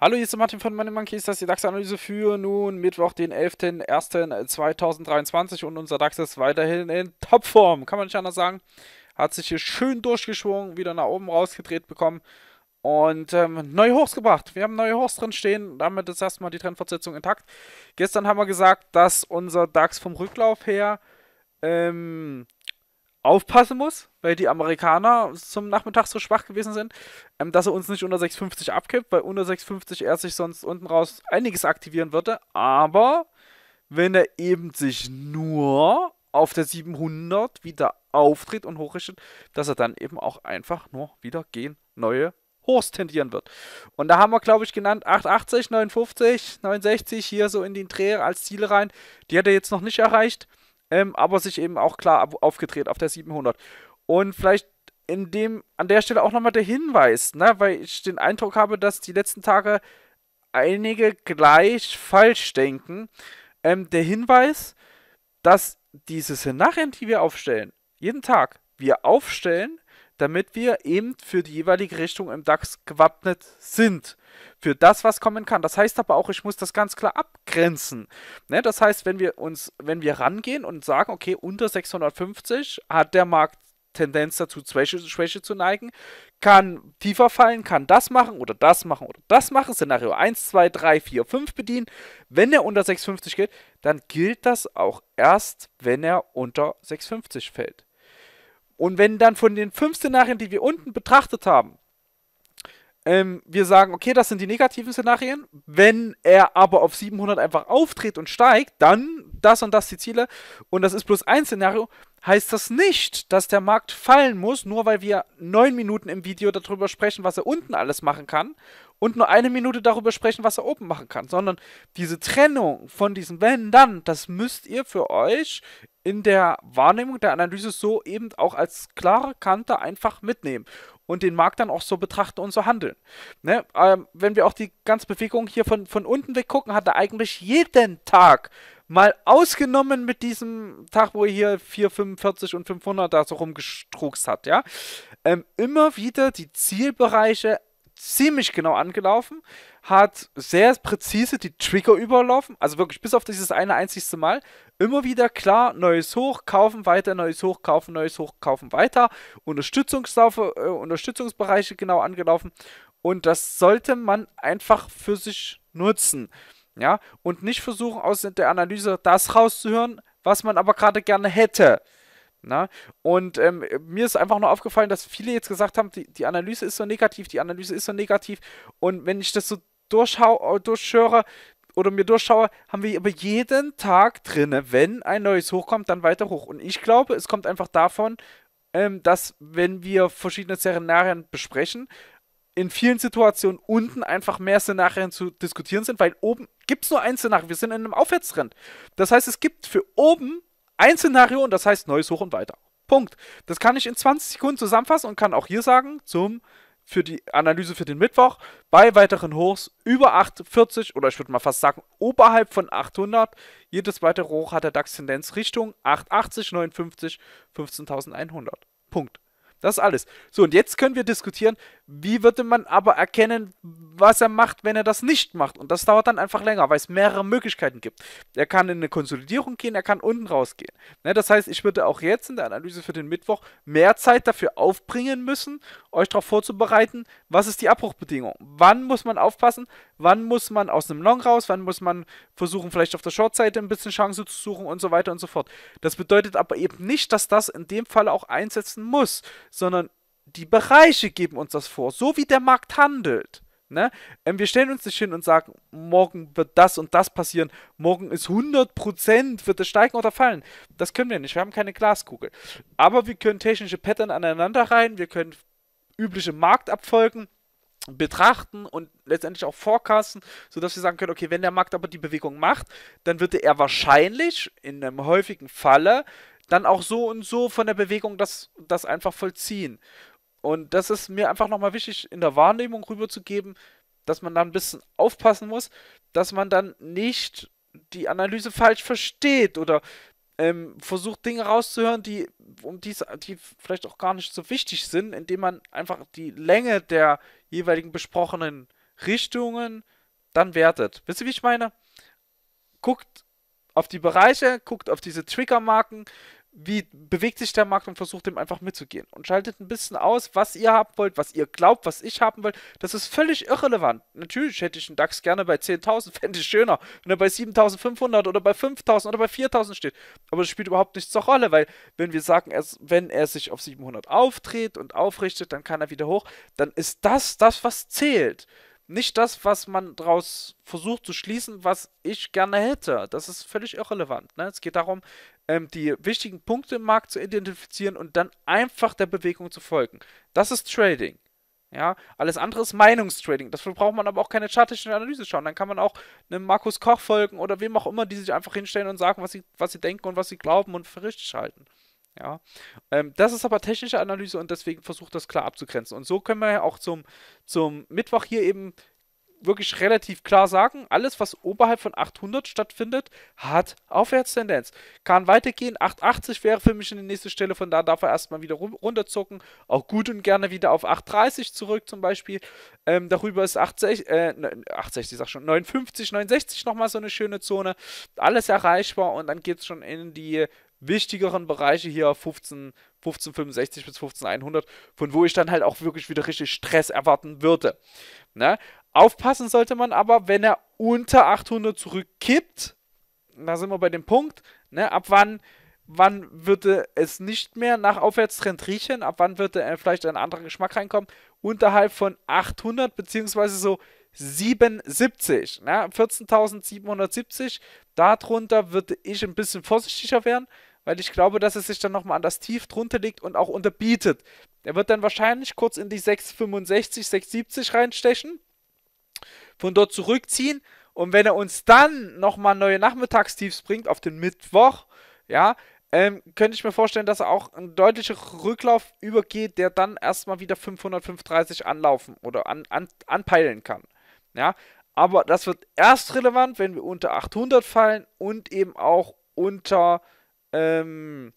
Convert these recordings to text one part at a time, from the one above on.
Hallo, hier ist Martin von Money das Ist die DAX-Analyse für nun Mittwoch, den 11.01.2023 und unser DAX ist weiterhin in Topform, kann man nicht anders sagen. Hat sich hier schön durchgeschwungen, wieder nach oben rausgedreht bekommen und ähm, neue Hochs gebracht. Wir haben neue Hochs drin stehen, damit ist erstmal die Trendfortsetzung intakt. Gestern haben wir gesagt, dass unser DAX vom Rücklauf her ähm, aufpassen muss, weil die Amerikaner zum Nachmittag so schwach gewesen sind, ähm, dass er uns nicht unter 650 abkippt, weil unter 650 er sich sonst unten raus einiges aktivieren würde. Aber wenn er eben sich nur auf der 700 wieder auftritt und hochrichtet, dass er dann eben auch einfach nur wieder gehen neue Hochs tendieren wird. Und da haben wir, glaube ich, genannt 880, 59, 69 hier so in den Dreh als Ziele rein. Die hat er jetzt noch nicht erreicht ähm, aber sich eben auch klar aufgedreht auf der 700. Und vielleicht in dem, an der Stelle auch nochmal der Hinweis, ne, weil ich den Eindruck habe, dass die letzten Tage einige gleich falsch denken. Ähm, der Hinweis, dass diese Szenarien, die wir aufstellen, jeden Tag, wir aufstellen, damit wir eben für die jeweilige Richtung im DAX gewappnet sind. Für das, was kommen kann. Das heißt aber auch, ich muss das ganz klar abgrenzen. Ne? Das heißt, wenn wir uns, wenn wir rangehen und sagen, okay, unter 650 hat der Markt Tendenz dazu, Schwäche, Schwäche, zu neigen, kann tiefer fallen, kann das machen oder das machen oder das machen, Szenario 1, 2, 3, 4, 5 bedienen. Wenn er unter 650 geht, dann gilt das auch erst, wenn er unter 650 fällt. Und wenn dann von den fünf Szenarien, die wir unten betrachtet haben, ähm, wir sagen, okay, das sind die negativen Szenarien. Wenn er aber auf 700 einfach auftritt und steigt, dann das und das die Ziele und das ist bloß ein Szenario, heißt das nicht, dass der Markt fallen muss, nur weil wir neun Minuten im Video darüber sprechen, was er unten alles machen kann und nur eine Minute darüber sprechen, was er oben machen kann, sondern diese Trennung von diesem Wenn, dann, das müsst ihr für euch in der Wahrnehmung der Analyse so eben auch als klare Kante einfach mitnehmen und den Markt dann auch so betrachten und so handeln. Ne? Ähm, wenn wir auch die ganze Bewegung hier von, von unten weg gucken, hat er eigentlich jeden Tag mal ausgenommen mit diesem Tag, wo er hier 445 und 500 da so rumgestruckst hat, ja, ähm, immer wieder die Zielbereiche ziemlich genau angelaufen, hat sehr präzise die Trigger überlaufen, also wirklich bis auf dieses eine einzigste Mal, immer wieder klar, neues hoch, kaufen weiter, neues hoch, kaufen, neues hoch, kaufen weiter, Unterstützungslaufe, äh, Unterstützungsbereiche genau angelaufen und das sollte man einfach für sich nutzen, ja, und nicht versuchen aus der Analyse das rauszuhören, was man aber gerade gerne hätte, na? Und ähm, mir ist einfach nur aufgefallen, dass viele jetzt gesagt haben, die, die Analyse ist so negativ, die Analyse ist so negativ. Und wenn ich das so durchhau äh, durchhöre oder mir durchschaue, haben wir aber jeden Tag drin, wenn ein neues hochkommt, dann weiter hoch. Und ich glaube, es kommt einfach davon, ähm, dass wenn wir verschiedene Szenarien besprechen, in vielen Situationen unten einfach mehr Szenarien zu diskutieren sind, weil oben gibt es nur ein Szenario. Wir sind in einem Aufwärtstrend. Das heißt, es gibt für oben ein Szenario und das heißt Neues hoch und weiter. Punkt. Das kann ich in 20 Sekunden zusammenfassen und kann auch hier sagen, zum für die Analyse für den Mittwoch bei weiteren Hochs über 840 oder ich würde mal fast sagen oberhalb von 800. Jedes weitere Hoch hat der DAX Tendenz Richtung 880, 59, 15.100. Punkt. Das ist alles. So, und jetzt können wir diskutieren, wie würde man aber erkennen, was er macht, wenn er das nicht macht. Und das dauert dann einfach länger, weil es mehrere Möglichkeiten gibt. Er kann in eine Konsolidierung gehen, er kann unten rausgehen. Ne, das heißt, ich würde auch jetzt in der Analyse für den Mittwoch mehr Zeit dafür aufbringen müssen, euch darauf vorzubereiten, was ist die Abbruchbedingung. Wann muss man aufpassen? Wann muss man aus einem Long raus? Wann muss man versuchen, vielleicht auf der Short-Seite ein bisschen Chance zu suchen und so weiter und so fort. Das bedeutet aber eben nicht, dass das in dem Fall auch einsetzen muss, sondern die Bereiche geben uns das vor, so wie der Markt handelt. Ne? Ähm, wir stellen uns nicht hin und sagen, morgen wird das und das passieren, morgen ist 100% wird es steigen oder fallen. Das können wir nicht, wir haben keine Glaskugel. Aber wir können technische Pattern aneinander rein, wir können übliche Marktabfolgen betrachten und letztendlich auch forecasten, sodass wir sagen können, okay, wenn der Markt aber die Bewegung macht, dann wird er wahrscheinlich in einem häufigen Falle dann auch so und so von der Bewegung das, das einfach vollziehen. Und das ist mir einfach nochmal wichtig in der Wahrnehmung rüberzugeben, dass man da ein bisschen aufpassen muss, dass man dann nicht die Analyse falsch versteht oder ähm, versucht Dinge rauszuhören, die, um die, die vielleicht auch gar nicht so wichtig sind, indem man einfach die Länge der jeweiligen besprochenen Richtungen dann wertet. Wisst ihr, wie ich meine? Guckt auf die Bereiche, guckt auf diese Triggermarken, wie bewegt sich der Markt und versucht dem einfach mitzugehen. Und schaltet ein bisschen aus, was ihr haben wollt, was ihr glaubt, was ich haben will. Das ist völlig irrelevant. Natürlich hätte ich einen DAX gerne bei 10.000, fände ich schöner, wenn er bei 7.500 oder bei 5.000 oder bei 4.000 steht. Aber das spielt überhaupt nichts zur Rolle, weil wenn wir sagen, er, wenn er sich auf 700 auftritt und aufrichtet, dann kann er wieder hoch, dann ist das das, was zählt nicht das, was man daraus versucht zu schließen, was ich gerne hätte. Das ist völlig irrelevant. Ne? Es geht darum, ähm, die wichtigen Punkte im Markt zu identifizieren und dann einfach der Bewegung zu folgen. Das ist Trading. Ja, alles andere ist Meinungstrading. Dafür braucht man aber auch keine chartische Analyse schauen. Dann kann man auch einem Markus Koch folgen oder wem auch immer, die sich einfach hinstellen und sagen, was sie, was sie denken und was sie glauben und für richtig halten. Ja. Ähm, das ist aber technische Analyse und deswegen versucht das klar abzugrenzen. Und so können wir ja auch zum, zum Mittwoch hier eben wirklich relativ klar sagen, alles, was oberhalb von 800 stattfindet, hat Aufwärtstendenz. Kann weitergehen, 880 wäre für mich in die nächste Stelle, von da darf er erstmal wieder runterzucken, auch gut und gerne wieder auf 830 zurück zum Beispiel. Ähm, darüber ist 860, äh, 860 ne, sag schon, 59, 69 nochmal so eine schöne Zone, alles erreichbar und dann geht es schon in die wichtigeren Bereiche hier 15, 1565 bis 15100, von wo ich dann halt auch wirklich wieder richtig Stress erwarten würde. Ne? Aufpassen sollte man aber, wenn er unter 800 zurückkippt, da sind wir bei dem Punkt, ne? ab wann, wann würde es nicht mehr nach Aufwärtstrend riechen, ab wann würde äh, vielleicht ein anderer Geschmack reinkommen, unterhalb von 800 beziehungsweise so 770, ne? 14.770, darunter würde ich ein bisschen vorsichtiger werden, weil ich glaube, dass es sich dann nochmal an das tief drunter liegt und auch unterbietet. Er wird dann wahrscheinlich kurz in die 665, 670 reinstechen, von dort zurückziehen und wenn er uns dann nochmal neue Nachmittagstiefs bringt auf den Mittwoch, ja, ähm, könnte ich mir vorstellen, dass er auch einen deutlichen Rücklauf übergeht, der dann erstmal wieder 500, 530 anlaufen oder an, an, anpeilen kann. Ja, aber das wird erst relevant, wenn wir unter 800 fallen und eben auch unter ähm,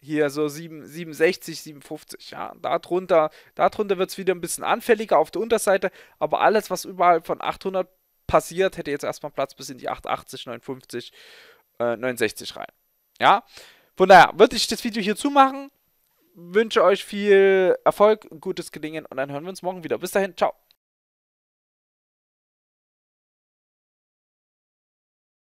hier so 7, 67, 57. Ja, darunter, darunter wird es wieder ein bisschen anfälliger auf der Unterseite, aber alles, was überall von 800 passiert, hätte jetzt erstmal Platz bis in die 880, 59, äh, 69 rein. Ja, von daher würde ich das Video hier zumachen. Wünsche euch viel Erfolg, gutes Gelingen und dann hören wir uns morgen wieder. Bis dahin, ciao.